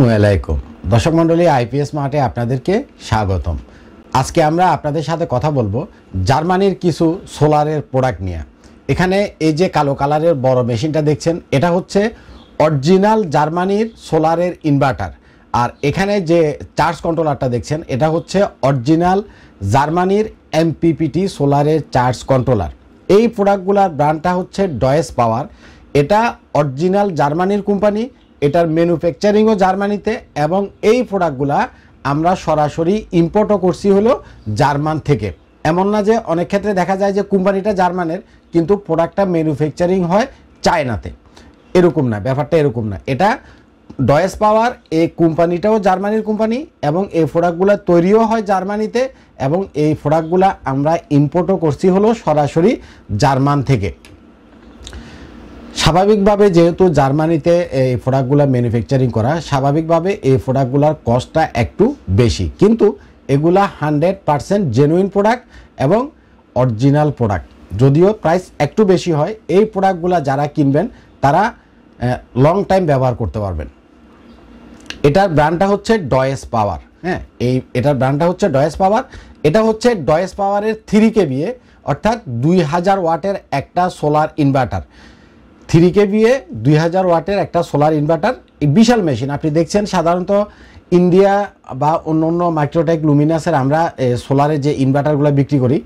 আসসালামু আলাইকুম দর্শক মণ্ডলী আইপিএস মাঠে আপনাদেরকে স্বাগতম আজকে আমরা আপনাদের সাথে কথা বলবো জার্মানির কিছু সোলারের প্রোডাক্ট নিয়ে এখানে এই যে কালো কালারের বড় মেশিনটা দেখছেন এটা হচ্ছে অরিজিনাল জার্মানির সোলারের ইনভার্টার আর এখানে যে চার্জ কন্ট্রোলারটা দেখছেন এটা হচ্ছে অরিজিনাল জার্মানির এমপিপিটি সোলারের চার্জ কন্ট্রোলার এই প্রোডাক্টগুলার ব্র্যান্ডটা হচ্ছে ডয়েস পাওয়ার এটা অরিজিনাল জার্মানির কোম্পানি এটার ম্যানুফ্যাকচারিংও জার্মানিতে এবং এই প্রোডাক্টগুলা আমরা সরাসরি ইম্পোর্টও করছি হলো জার্মান থেকে এমন না যে অনেক ক্ষেত্রে দেখা যায় যে কোম্পানিটা জার্মানের কিন্তু প্রোডাক্টটা ম্যানুফ্যাকচারিং হয় চায়নাতে এরকম না ব্যাপারটা এরকম না এটা ডয়েস পাওয়ার এই কোম্পানিটাও জার্মানির কোম্পানি এবং এই প্রোডাক্টগুলো তৈরিও হয় জার্মানিতে এবং এই প্রোডাক্টগুলো আমরা ইম্পোর্টও করছি হলো সরাসরি জার্মান থেকে স্বাভাবিকভাবে যেহেতু জার্মানিতে এই প্রোডাক্টগুলো ম্যানুফ্যাকচারিং করা স্বাভাবিকভাবে এই প্রোডাক্টগুলোর কস্টটা একটু বেশি কিন্তু এগুলা হান্ড্রেড পারসেন্ট জেনুইন প্রোডাক্ট এবং অরিজিনাল প্রোডাক্ট যদিও প্রাইস একটু বেশি হয় এই প্রোডাক্টগুলো যারা কিনবেন তারা লং টাইম ব্যবহার করতে পারবেন এটার ব্র্যান্ডটা হচ্ছে ডয়েস পাওয়ার হ্যাঁ এই এটার ব্র্যান্ডটা হচ্ছে ডয়েস পাওয়ার এটা হচ্ছে ডয়েস পাওয়ারের থ্রি কেবিএ অর্থাৎ দুই হাজার ওয়াটের একটা সোলার ইনভার্টার থ্রি কেভিএ দুই হাজার ওয়াটের একটা সোলার ইনভার্টার বিশাল মেশিন আপনি দেখছেন সাধারণত ইন্ডিয়া বা অন্য অন্য মাইক্রোটেক লুমিনাসের আমরা সোলারের যে ইনভার্টারগুলো বিক্রি করি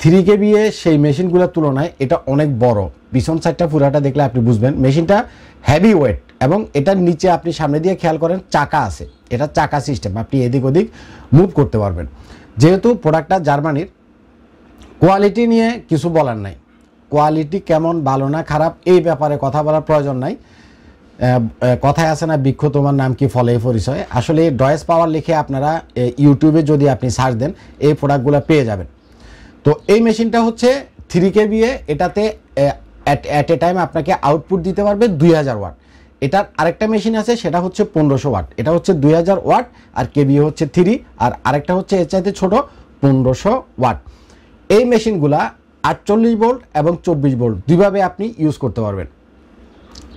থ্রি কেবিএ সেই মেশিনগুলোর তুলনায় এটা অনেক বড় পিছন সাইডটা পুরাটা দেখলে আপনি বুঝবেন মেশিনটা হ্যাভি ওয়েট এবং এটার নিচে আপনি সামনে দিয়ে খেয়াল করেন চাকা আছে এটা চাকা সিস্টেম আপনি এদিক ওদিক মুভ করতে পারবেন যেহেতু প্রোডাক্টটা জার্মানির কোয়ালিটি নিয়ে কিছু বলার নাই কোয়ালিটি কেমন ভালো না খারাপ এই ব্যাপারে কথা বলার প্রয়োজন নাই কথায় আছে না বৃক্ষ তোমার নাম কি ফলে পরিচয় আসলে ডয়েস পাওয়ার লিখে আপনারা ইউটিউবে যদি আপনি সার্চ দেন এই প্রোডাক্টগুলো পেয়ে যাবেন তো এই মেশিনটা হচ্ছে থ্রি কে বিয়ে এটাতে অ্যাট এ টাইম আপনাকে আউটপুট দিতে পারবে দুই হাজার ওয়াট এটার আরেকটা মেশিন আছে সেটা হচ্ছে পনেরোশো ওয়াট এটা হচ্ছে দুই হাজার ওয়াট আর কে বিয়ে হচ্ছে থ্রি আর আরেকটা হচ্ছে এর চাইতে ছোটো পনেরোশো ওয়াট এই মেশিনগুলা আটচল্লিশ ভোল্ট এবং চব্বিশ ভোল্ট দুইভাবে আপনি ইউজ করতে পারবেন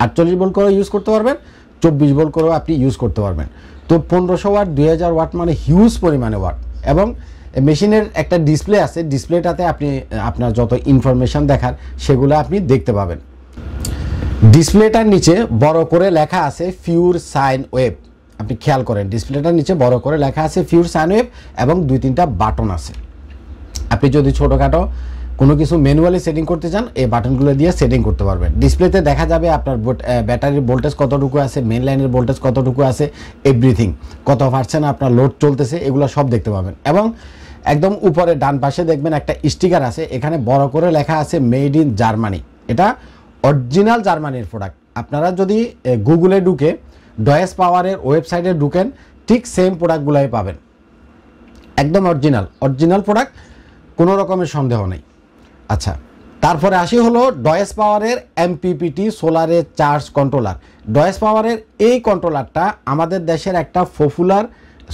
আটচল্লিশ ভোল্ট করেও ইউজ করতে পারবেন চব্বিশ ভোল্ট করেও আপনি ইউজ করতে পারবেন তো পনেরোশো ওয়াট দুই হাজার ওয়াট মানে হিউজ পরিমাণে ওয়াট এবং মেশিনের একটা ডিসপ্লে আছে ডিসপ্লেটাতে আপনি আপনার যত ইনফরমেশান দেখার সেগুলো আপনি দেখতে পাবেন ডিসপ্লেটার নিচে বড় করে লেখা আছে ফিউর সাইন ওয়েব আপনি খেয়াল করেন ডিসপ্লেটার নিচে বড় করে লেখা আছে ফিউর সাইন ওয়েব এবং দুই তিনটা বাটন আছে আপনি যদি ছোটোখাটো কোনো কিছু ম্যানুয়ালি সেটিং করতে চান এই বাটনগুলো দিয়ে সেটিং করতে পারবেন ডিসপ্লেতে দেখা যাবে আপনার ব্যাটারির ভোল্টেজ কতটুকু আছে মেন লাইনের ভোল্টেজ কতটুকু আছে এভরিথিং কত পার্সেন্ট আপনার লোড চলতেছে এগুলো সব দেখতে পাবেন এবং একদম উপরে ডান পাশে দেখবেন একটা স্টিকার আছে এখানে বড় করে লেখা আছে মেড ইন জার্মানি এটা অরিজিনাল জার্মানির প্রোডাক্ট আপনারা যদি গুগলে ঢুকে ডয়েস পাওয়ারের ওয়েবসাইটে ঢুকেন ঠিক সেম প্রোডাক্টগুলাই পাবেন একদম অরিজিনাল অরিজিনাল প্রোডাক্ট কোনো রকমের সন্দেহ নেই আচ্ছা তারপরে আসি হলো ডয়েস পাওয়ারের এমপিপিটি সোলারের চার্জ কন্ট্রোলার ডয়েস পাওয়ারের এই কন্ট্রোলারটা আমাদের দেশের একটা পপুলার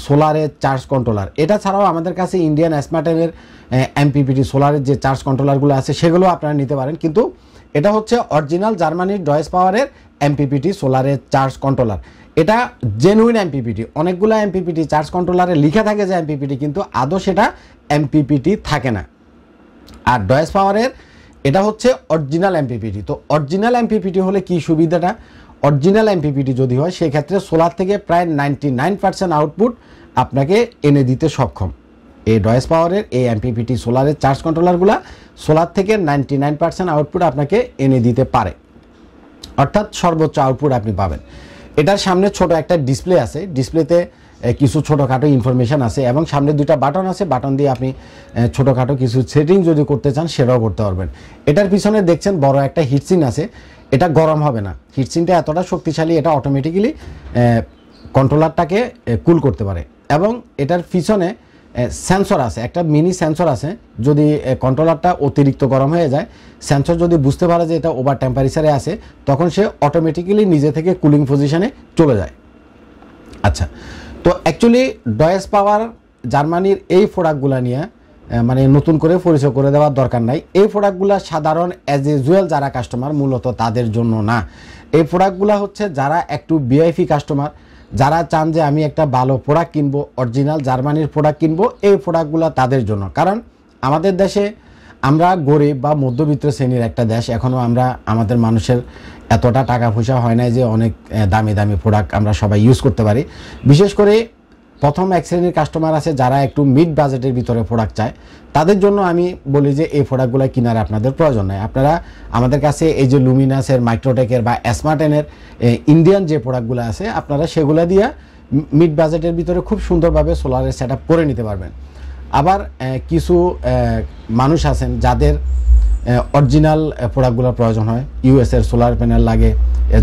সোলারের চার্জ কন্ট্রোলার এটা ছাড়াও আমাদের কাছে ইন্ডিয়ান অ্যাসমাটেনের এমপিপিটি সোলারের যে চার্জ কন্ট্রোলারগুলো আছে সেগুলো আপনারা নিতে পারেন কিন্তু এটা হচ্ছে অরিজিনাল জার্মানির ডয়েস পাওয়ারের এমপিপিটি সোলারের চার্জ কন্ট্রোলার এটা জেনুইন এমপিপিটি অনেকগুলো এমপিপিটি চার্জ কন্ট্রোলারে লিখে থাকে যে এমপিপিটি কিন্তু আদৌ সেটা এমপিপিটি থাকে না আর ডয়েস পাওয়ারের এটা হচ্ছে অরিজিনাল এমপিপিটি তো অরিজিনাল এমপিপিটি হলে কি সুবিধাটা অরিজিনাল এমপিপিটি যদি হয় সেক্ষেত্রে সোলার থেকে প্রায় নাইনটি নাইন পার্সেন্ট আউটপুট আপনাকে এনে দিতে সক্ষম এই ডয়েস পাওয়ারের এই এমপিপিটি সোলারের চার্জ কন্ট্রোলারগুলো সোলার থেকে নাইনটি নাইন পার্সেন্ট আউটপুট আপনাকে এনে দিতে পারে অর্থাৎ সর্বোচ্চ আউটপুট আপনি পাবেন এটার সামনে ছোট একটা ডিসপ্লে আছে ডিসপ্লেতে কিছু ছোটোখাটো ইনফরমেশান আছে এবং সামনে দুইটা বাটন আছে বাটন দিয়ে আপনি ছোটোখাটো কিছু সেটিং যদি করতে চান সেটাও করতে পারবেন এটার পিছনে দেখছেন বড় একটা হিটসিন আছে এটা গরম হবে না হিটসিনটা এতটা শক্তিশালী এটা অটোমেটিক্যালি কন্ট্রোলারটাকে কুল করতে পারে এবং এটার পিছনে সেন্সর আছে একটা মিনি সেন্সর আছে যদি কন্ট্রোলারটা অতিরিক্ত গরম হয়ে যায় সেন্সর যদি বুঝতে পারে যে এটা ওভার টেম্পারেচারে আছে তখন সে অটোমেটিক্যালি নিজে থেকে কুলিং পজিশানে চলে যায় আচ্ছা তো অ্যাকচুয়ালি ডয়েস পাওয়ার জার্মানির এই প্রোডাক্টগুলো নিয়ে মানে নতুন করে পরিচয় করে দেওয়ার দরকার নাই এই প্রোডাক্টগুলো সাধারণ অ্যাজ ইউজুয়াল যারা কাস্টমার মূলত তাদের জন্য না এই প্রোডাক্টগুলো হচ্ছে যারা একটু বিআইপি কাস্টমার যারা চান যে আমি একটা ভালো প্রোডাক্ট কিনবো অরিজিনাল জার্মানির প্রোডাক্ট কিনবো এই প্রোডাক্টগুলো তাদের জন্য কারণ আমাদের দেশে আমরা গরিব বা মধ্যবিত্ত শ্রেণীর একটা দেশ এখনও আমরা আমাদের মানুষের এতটা টাকা পয়সা হয় না যে অনেক দামি দামি প্রোডাক্ট আমরা সবাই ইউজ করতে পারি বিশেষ করে প্রথম এক শ্রেণীর কাস্টমার আছে যারা একটু মিড বাজেটের ভিতরে প্রোডাক্ট চায় তাদের জন্য আমি বলি যে এই প্রোডাক্টগুলো কেনার আপনাদের প্রয়োজন নেই আপনারা আমাদের কাছে এই যে লুমিনাসের মাইক্রোটেকের বা অ্যাসমার্টেনের ইন্ডিয়ান যে প্রোডাক্টগুলো আছে আপনারা সেগুলো দিয়ে মিড বাজেটের ভিতরে খুব সুন্দরভাবে সোলারের সেট করে নিতে পারবেন আবার কিছু মানুষ আছেন যাদের অরিজিনাল প্রোডাক্টগুলোর প্রয়োজন হয় ইউএসের সোলার প্যানেল লাগে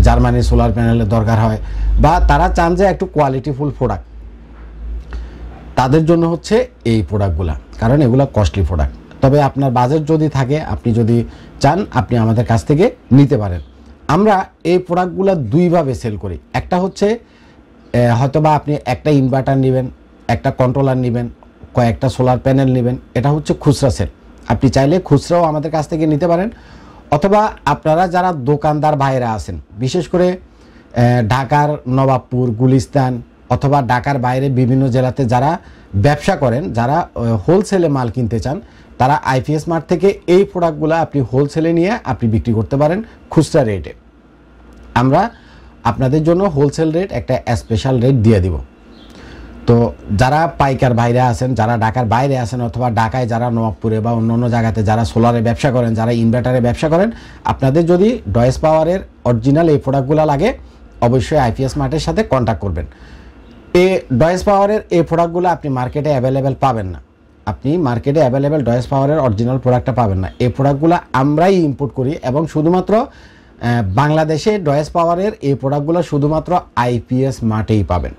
জার্মানির সোলার প্যানেলের দরকার হয় বা তারা চান যে একটু কোয়ালিটিফুল প্রোডাক্ট তাদের জন্য হচ্ছে এই প্রোডাক্টগুলো কারণ এগুলো কস্টলি প্রোডাক্ট তবে আপনার বাজেট যদি থাকে আপনি যদি চান আপনি আমাদের কাছ থেকে নিতে পারেন আমরা এই প্রোডাক্টগুলো দুইভাবে সেল করি একটা হচ্ছে হয়তোবা আপনি একটা ইনভার্টার নেবেন একটা কন্ট্রোলার নেবেন কয়েকটা সোলার প্যানেল নেবেন এটা হচ্ছে খুচরা সেল আপনি চাইলে খুচরাও আমাদের কাছ থেকে নিতে পারেন অথবা আপনারা যারা দোকানদার ভাইয়েরা আছেন বিশেষ করে ঢাকার নবাবপুর গুলিস্তান অথবা ঢাকার বাইরে বিভিন্ন জেলাতে যারা ব্যবসা করেন যারা হোলসেলে মাল কিনতে চান তারা আইপিএস মার্ট থেকে এই প্রোডাক্টগুলো আপনি হোলসেলে নিয়ে আপনি বিক্রি করতে পারেন খুচরা রেটে আমরা আপনাদের জন্য হোলসেল রেট একটা স্পেশাল রেট দিয়ে দিব তো যারা পাইকার বাইরে আছেন যারা ঢাকার বাইরে আছেন অথবা ঢাকায় যারা নবাবপুরে বা অন্য অন্য জায়গাতে যারা সোলারে ব্যবসা করেন যারা ইনভার্টারে ব্যবসা করেন আপনাদের যদি ডয়েস পাওয়ারের অরিজিনাল এই প্রোডাক্টগুলো লাগে অবশ্যই আইপিএস মার্টের সাথে কন্ট্যাক্ট করবেন এ ডয়েস পাওয়ারের এই প্রোডাক্টগুলো আপনি মার্কেটে অ্যাভেলেবেল পাবেন না আপনি মার্কেটে অ্যাভেলেবেল ডয়েস পাওয়ারের অরিজিনাল প্রোডাক্টটা পাবেন না এই প্রোডাক্টগুলো আমরাই ইম্পোর্ট করি এবং শুধুমাত্র বাংলাদেশে ডয়েস পাওয়ারের এই প্রোডাক্টগুলো শুধুমাত্র আইপিএস মার্টেই পাবেন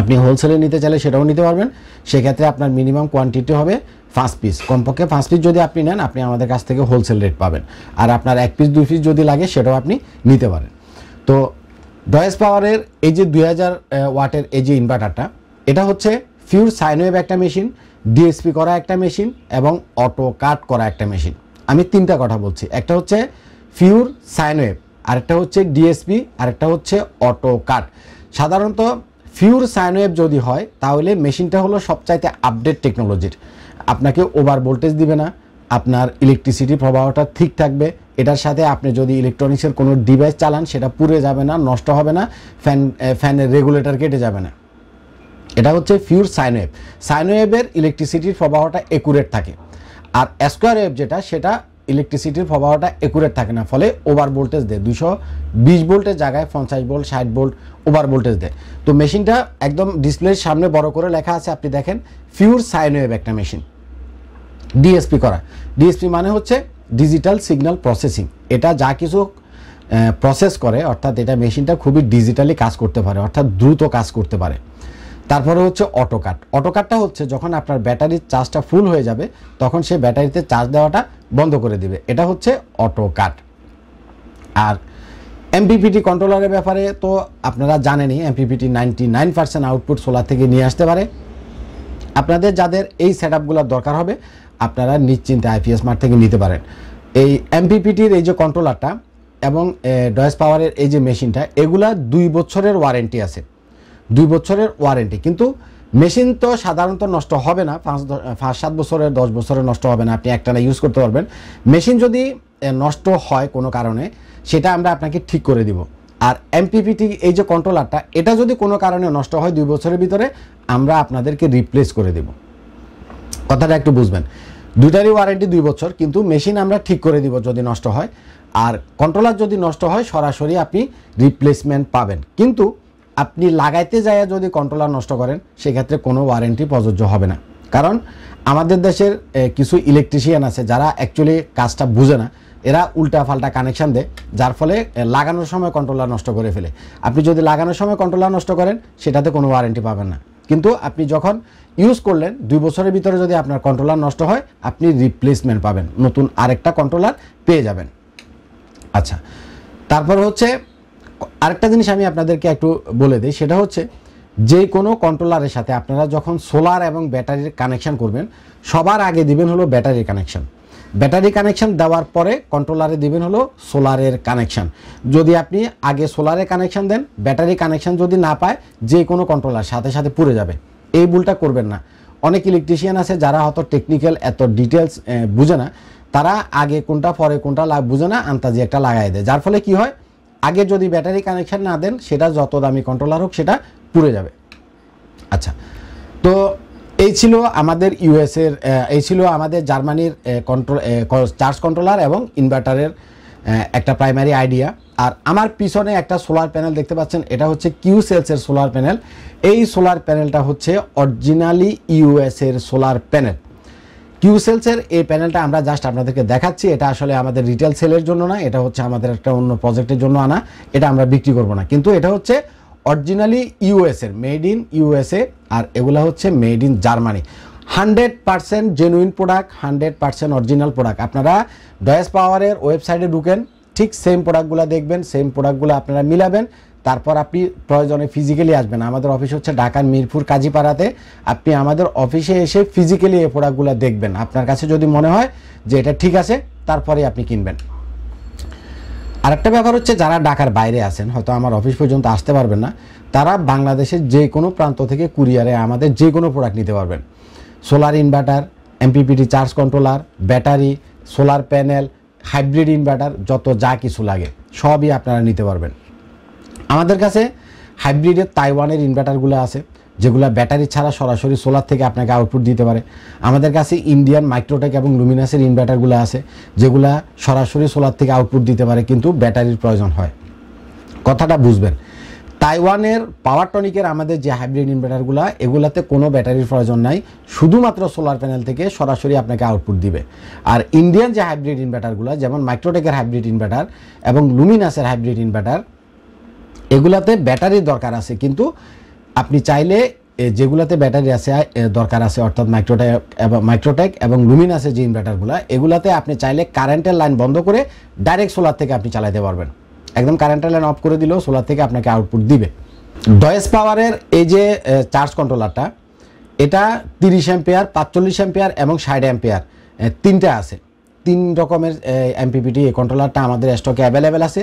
আপনি হোলসেলে নিতে চাইলে সেটাও নিতে পারবেন সেক্ষেত্রে আপনার মিনিমাম কোয়ান্টিটি হবে পাঁচ পিস কমপক্ষে পাঁচ পিস যদি আপনি নেন আপনি আমাদের কাছ থেকে হোলসেল রেট পাবেন আর আপনার এক পিস দুই পিস যদি লাগে সেটাও আপনি নিতে পারেন তো ডয়েস পাওয়ারের এই যে দুই হাজার ওয়াটের এই যে ইনভার্টারটা এটা হচ্ছে ফিউর সাইনওয়েভ একটা মেশিন ডিএসপি করা একটা মেশিন এবং অটো কাট করা একটা মেশিন আমি তিনটা কথা বলছি একটা হচ্ছে ফিউর সাইনওয়েভ আরেকটা হচ্ছে ডিএসপি আরেকটা হচ্ছে অটো কাট সাধারণত ফিউর সাইনওয়েভ যদি হয় তাহলে মেশিনটা হলো সবচাইতে আপডেট টেকনোলজির আপনাকে ওভার ভোল্টেজ দিবে না আপনার ইলেকট্রিসিটি প্রবাহটা ঠিক থাকবে এটার সাথে আপনি যদি ইলেকট্রনিক্সের কোনো ডিভাইস চালান সেটা পুড়ে যাবে না নষ্ট হবে না ফ্যান ফ্যানের রেগুলেটর কেটে যাবে না এটা হচ্ছে ফিউর সাইনওয়েভ সাইনওয়েভের ইলেকট্রিসিটির প্রবাহটা একুরেট থাকে আর স্কোয়ার ওয়েভ যেটা সেটা ইলেকট্রিসিটির প্রবাহটা একুরেট থাকে না ফলে ওভার ভোল্টেজ দেয় দুশো বিশ ভোল্টের জায়গায় পঞ্চাশ ভোল্ট ষাট ভোল্ট ওভার ভোল্টেজ দেয় তো মেশিনটা একদম ডিসপ্লের সামনে বড় করে লেখা আছে আপনি দেখেন ফিউর সাইন ওয়েভ একটা মেশিন ডিএসপি করা ডিএসপি মানে হচ্ছে ডিজিটাল সিগন্যাল প্রসেসিং এটা যা কিছু প্রসেস করে অর্থাৎ এটা মেশিনটা খুবই ডিজিটালি কাজ করতে পারে অর্থাৎ দ্রুত কাজ করতে পারে তারপরে হচ্ছে অটোকাট অটোকাটটা হচ্ছে যখন আপনার ব্যাটারির চার্জটা ফুল হয়ে যাবে তখন সে ব্যাটারিতে চার্জ দেওয়াটা বন্ধ করে দিবে এটা হচ্ছে অটোকাট আর এমপিপিটি কন্ট্রোলারের ব্যাপারে তো আপনারা জানেনই MPPT ninety nine percent output solar থেকে নিয়ে আসতে পারে আপনাদের যাদের এই সেট দরকার হবে আপনারা নিশ্চিন্তে আইপিএস মার্ট থেকে নিতে পারেন এই এমপিপিটির এই যে কন্ট্রোলারটা এবং ডয়েস পাওয়ারের এই যে মেশিনটা এগুলা দুই বছরের ওয়ারেন্টি আছে দুই বছরের ওয়ারেন্টি কিন্তু মেশিন তো সাধারণত নষ্ট হবে না পাঁচ পাঁচ সাত বছরের দশ বছরের নষ্ট হবে না আপনি একটানা ইউজ করতে পারবেন মেশিন যদি নষ্ট হয় কোনো কারণে সেটা আমরা আপনাকে ঠিক করে দিব আর এমপিপিটি এই যে কন্ট্রোলারটা এটা যদি কোনো কারণে নষ্ট হয় দুই বছরের ভিতরে আমরা আপনাদেরকে রিপ্লেস করে দেব কথাটা একটু বুঝবেন দুইটারই ওয়ারেন্টি দুই বছর কিন্তু মেশিন আমরা ঠিক করে দিব যদি নষ্ট হয় আর কন্ট্রোলার যদি নষ্ট হয় সরাসরি আপনি রিপ্লেসমেন্ট পাবেন কিন্তু আপনি লাগাইতে যায় যদি কন্ট্রোলার নষ্ট করেন সেক্ষেত্রে কোনো ওয়ারেন্টি প্রযোজ্য হবে না কারণ আমাদের দেশের কিছু ইলেকট্রিশিয়ান আছে যারা অ্যাকচুয়ালি কাজটা বুঝে না এরা উল্টা ফাল্টা কানেকশান দেয় যার ফলে লাগানোর সময় কন্ট্রোলার নষ্ট করে ফেলে আপনি যদি লাগানোর সময় কন্ট্রোলার নষ্ট করেন সেটাতে কোনো ওয়ারেন্টি পাবেন না কিন্তু আপনি যখন ইউজ করলেন দুই বছরের ভিতরে যদি আপনার কন্ট্রোলার নষ্ট হয় আপনি রিপ্লেসমেন্ট পাবেন নতুন আরেকটা কন্ট্রোলার পেয়ে যাবেন আচ্ছা তারপর হচ্ছে আরেকটা জিনিস আমি আপনাদেরকে একটু বলে দিই সেটা হচ্ছে যে কোনো কন্ট্রোলারের সাথে আপনারা যখন সোলার এবং ব্যাটারির কানেকশান করবেন সবার আগে দিবেন হলো ব্যাটারির কানেকশান ব্যাটারি কানেকশান দেওয়ার পরে কন্ট্রোলারে দিবেন হলো সোলারের কানেকশান যদি আপনি আগে সোলারে কানেকশান দেন ব্যাটারি কানেকশান যদি না পায় যে কোনো কন্ট্রোলার সাথে সাথে পুড়ে যাবে এই ভুলটা করবেন না অনেক ইলেকট্রিশিয়ান আছে যারা হয়তো টেকনিক্যাল এত ডিটেলস বুঝে না তারা আগে কোনটা পরে কোনটা বুঝে না আন্তাজি একটা লাগাই দেয় যার ফলে কি হয় আগে যদি ব্যাটারি কানেকশান না দেন সেটা যত দামি কন্ট্রোলার হোক সেটা পুড়ে যাবে আচ্ছা তো এই ছিল আমাদের ইউএসের এই ছিল আমাদের জার্মানির কন্ট্রোল চার্জ কন্ট্রোলার এবং ইনভার্টারের একটা প্রাইমারি আইডিয়া আর আমার পিছনে একটা সোলার প্যানেল দেখতে পাচ্ছেন এটা হচ্ছে কিউ সেলসের সোলার প্যানেল এই সোলার প্যানেলটা হচ্ছে অরিজিনালি ইউএসের সোলার প্যানেল কিউসেলসের এই প্যানেলটা আমরা জাস্ট আপনাদেরকে দেখাচ্ছি এটা আসলে আমাদের রিটেল সেলের জন্য না এটা হচ্ছে আমাদের একটা অন্য প্রজেক্টের জন্য আনা এটা আমরা বিক্রি করব না কিন্তু এটা হচ্ছে অরিজিনালি ইউএসের মেড ইন ইউএসএ আর এগুলো হচ্ছে made in Germany hundred percent genuine product hundred percent original product আপনারা ডয়েস পাওয়ারের ওয়েবসাইটে ঢুকেন ঠিক সেম প্রোডাক্টগুলো দেখবেন সেম প্রোডাক্টগুলো আপনারা মিলাবেন তারপর আপনি প্রয়োজনে ফিজিক্যালি আসবেন আমাদের অফিস হচ্ছে ঢাকার মিরপুর কাজীপাড়াতে আপনি আমাদের অফিসে এসে ফিজিক্যালি এই প্রোডাক্টগুলো দেখবেন আপনার কাছে যদি মনে হয় যে এটা ঠিক আছে তারপরে আপনি কিনবেন আরেকটা ব্যাপার হচ্ছে যারা ঢাকার বাইরে আছেন হয়তো আমার অফিস পর্যন্ত আসতে পারবেন না তারা বাংলাদেশের যে কোনো প্রান্ত থেকে কুরিয়ারে আমাদের যে কোনো প্রোডাক্ট নিতে পারবেন solar inverter MPPT charge controller battery solar panel hybrid inverter যত যা কিছু লাগে সবই আপনারা নিতে পারবেন আমাদের কাছে হাইব্রিডের তাইওয়ানের ইনভার্টারগুলো আছে যেগুলো ব্যাটারি ছাড়া সরাসরি সোলার থেকে আপনাকে আউটপুট দিতে পারে আমাদের কাছে ইন্ডিয়ান মাইক্রোটেক এবং লুমিনাসের ইনভার্টারগুলো আছে যেগুলো সরাসরি সোলার থেকে আউটপুট দিতে পারে কিন্তু ব্যাটারির প্রয়োজন হয় কথাটা বুঝবেন তাইওয়ানের পাওয়ারটনিকের আমাদের যে হাইব্রিড ইনভার্টারগুলো এগুলাতে কোনো ব্যাটারির প্রয়োজন নাই শুধুমাত্র সোলার প্যানেল থেকে সরাসরি আপনাকে আউটপুট দিবে আর ইন্ডিয়ান যে হাইব্রিড ইনভার্টারগুলো যেমন মাইক্রোটেকের হাইব্রিড ইনভার্টার এবং লুমিনাসের হাইব্রিড ইনভার্টার এগুলাতে ব্যাটারির দরকার আছে কিন্তু আপনি চাইলে যেগুলাতে ব্যাটারি আছে দরকার আছে অর্থাৎ মাইক্রোটেক এবং মাইক্রোটেক এবং লুমিন আছে যে ইনভার্টারগুলো এগুলাতে আপনি চাইলে কারেন্টের লাইন বন্ধ করে ডাইরেক্ট সোলার থেকে আপনি চালাইতে পারবেন একদম কারেন্টের লাইন অফ করে দিলেও সোলার থেকে আপনাকে আউটপুট দিবে ডয়েস পাওয়ারের এই যে চার্জ কন্ট্রোলারটা এটা তিরিশ অ্যাম্পেয়ার পাঁচচল্লিশ অ্যাম্পেয়ার এবং ষাট অ্যাম্পেয়ার তিনটা আছে তিন রকমের এমপিপিটি কন্ট্রোলারটা আমাদের স্টকে অ্যাভেলেবেল আছে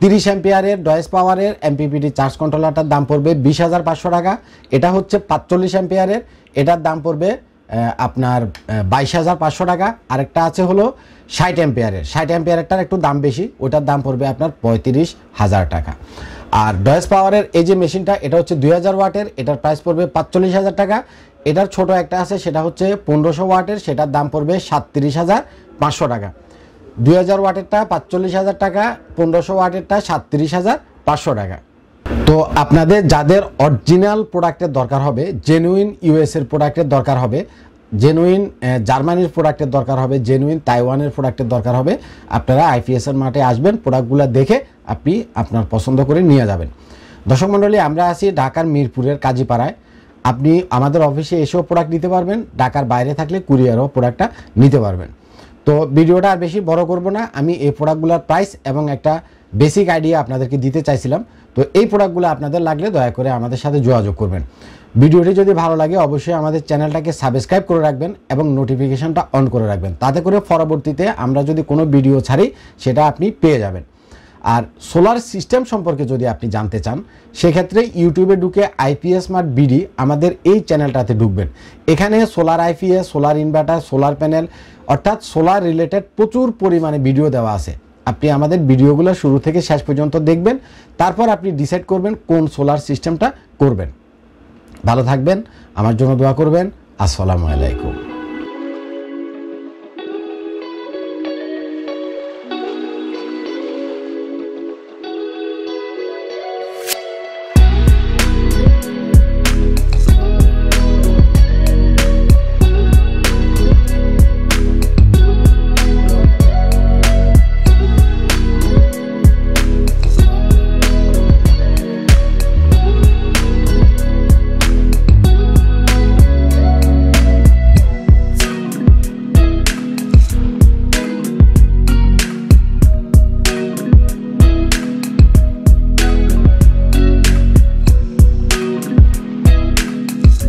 তিরিশ অ্যাম্পিয়ারের ডয়েস পাওয়ারের এমপিপিটি চার্জ কন্ট্রোলারটার দাম পড়বে বিশ হাজার পাঁচশো টাকা এটা হচ্ছে পাঁচচল্লিশ অ্যাম্পিয়ারের এটার দাম পড়বে আপনার বাইশ হাজার পাঁচশো টাকা আরেকটা আছে হলো ষাট অ্যাম্পিয়ারের ষাট অ্যাম্পিয়ারেরটার একটু দাম বেশি ওটার দাম পড়বে আপনার পঁয়ত্রিশ হাজার টাকা আর ডয়েস পাওয়ারের এই যে মেশিনটা এটা হচ্ছে দুই হাজার ওয়াটের এটার প্রাইস পড়বে পাঁচচল্লিশ হাজার টাকা এটার ছোট একটা আছে সেটা হচ্ছে পনেরোশো ওয়াটের সেটার দাম পড়বে সাতত্রিশ হাজার পাঁচশো টাকা দুই হাজার ওয়াটেরটা পাঁচচল্লিশ হাজার টাকা পনেরোশো ওয়াটেরটা সাতত্রিশ হাজার পাঁচশো টাকা তো আপনাদের যাদের অরিজিনাল প্রোডাক্টের দরকার হবে জেনুইন ইউএসের প্রোডাক্টের দরকার হবে জেনুইন জার্মানির প্রোডাক্টের দরকার হবে জেনুইন তাইওয়ানের প্রোডাক্টের দরকার হবে আপনারা আইপিএসের মাঠে আসবেন প্রোডাক্টগুলো দেখে আপনি আপনার পছন্দ করে নিয়ে যাবেন দর্শক মণ্ডলী আমরা আছি ঢাকার মিরপুরের কাজীপাড়ায় আপনি আমাদের অফিসে এসেও প্রোডাক্ট নিতে পারবেন ঢাকার বাইরে থাকলে কুরিয়ারও প্রোডাক্টটা নিতে পারবেন তো ভিডিওটা আর বেশি বড় করব না আমি এই প্রোডাক্টগুলোর প্রাইস এবং একটা বেসিক আইডিয়া আপনাদেরকে দিতে চাইছিলাম তো এই প্রোডাক্টগুলো আপনাদের লাগলে দয়া করে আমাদের সাথে যোগাযোগ করবেন ভিডিওটি যদি ভালো লাগে অবশ্যই আমাদের চ্যানেলটাকে সাবস্ক্রাইব করে রাখবেন এবং নোটিফিকেশানটা অন করে রাখবেন তাতে করে পরবর্তীতে আমরা যদি কোনো ভিডিও ছাড়ি সেটা আপনি পেয়ে যাবেন আর সোলার সিস্টেম সম্পর্কে যদি আপনি জানতে চান সেক্ষেত্রে ইউটিউবে ঢুকে আইপিএস স্মার্ট বিডি আমাদের এই চ্যানেলটাতে ঢুকবেন এখানে solar IPS solar inverter solar panel অর্থাৎ সোলার রিলেটেড প্রচুর পরিমাণে ভিডিও দেওয়া আছে আপনি আমাদের ভিডিওগুলো শুরু থেকে শেষ পর্যন্ত দেখবেন তারপর আপনি ডিসাইড করবেন কোন সোলার সিস্টেমটা করবেন ভালো থাকবেন আমার জন্য দোয়া করবেন আসসালামু আলাইকুম